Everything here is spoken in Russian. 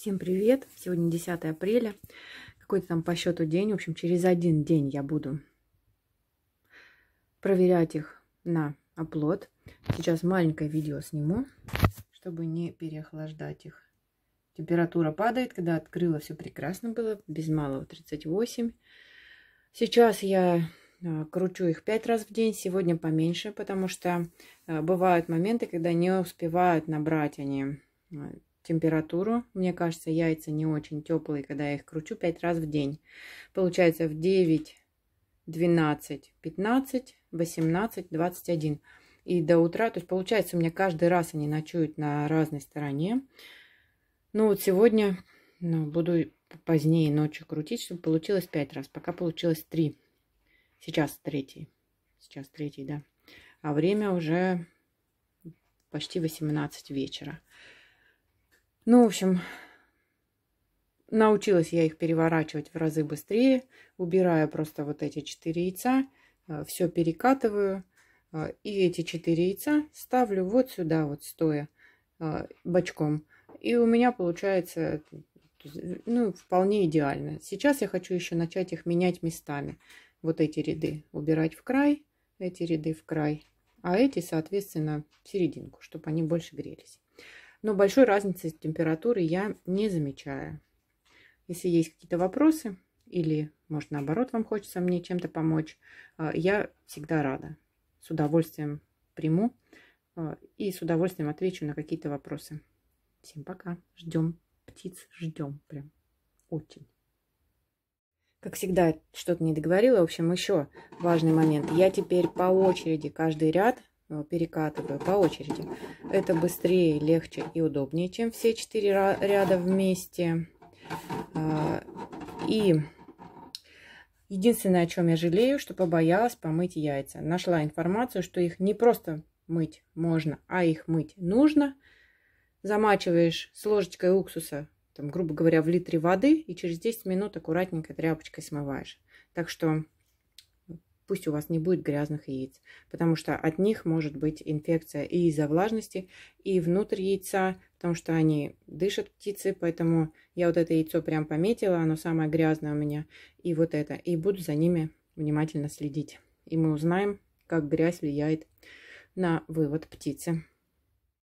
Всем привет! Сегодня 10 апреля. Какой-то там по счету день. В общем, через один день я буду проверять их на оплот. Сейчас маленькое видео сниму, чтобы не переохлаждать их. Температура падает. Когда открыла, все прекрасно было. Без малого 38. Сейчас я а, кручу их 5 раз в день. Сегодня поменьше, потому что а, бывают моменты, когда не успевают набрать они а, температуру. Мне кажется, яйца не очень теплые, когда я их кручу 5 раз в день. Получается в 9, 12, 15, 18, 21. И до утра, то есть получается у меня каждый раз они ночуют на разной стороне. Ну вот сегодня ну, буду позднее ночью крутить, чтобы получилось 5 раз. Пока получилось 3. Сейчас третий. Сейчас третий, да. А время уже почти 18 вечера. Ну, в общем, научилась я их переворачивать в разы быстрее, убирая просто вот эти четыре яйца, э, все перекатываю. Э, и эти четыре яйца ставлю вот сюда, вот стоя, э, бочком. И у меня получается ну, вполне идеально. Сейчас я хочу еще начать их менять местами. Вот эти ряды убирать в край, эти ряды в край, а эти, соответственно, в серединку, чтобы они больше грелись но большой разницы температуры я не замечаю. Если есть какие-то вопросы или, может, наоборот, вам хочется мне чем-то помочь, э, я всегда рада. С удовольствием приму э, и с удовольствием отвечу на какие-то вопросы. Всем пока. Ждем птиц, ждем прям очень. Как всегда, что-то не договорила. В общем, еще важный момент. Я теперь по очереди каждый ряд Э, перекатываю по очереди. Это быстрее, легче и удобнее, чем все четыре ряда вместе. Э, и единственное, о чем я жалею, что побоялась помыть яйца. Нашла информацию, что их не просто мыть можно, а их мыть нужно. Замачиваешь с ложечкой уксуса, там, грубо говоря, в литре воды и через 10 минут аккуратненько тряпочкой смываешь. Так что пусть у вас не будет грязных яиц, потому что от них может быть инфекция и из-за влажности, и внутрь яйца, потому что они дышат птицы, поэтому я вот это яйцо прям пометила, оно самое грязное у меня, и вот это, и буду за ними внимательно следить. И мы узнаем, как грязь влияет на вывод птицы.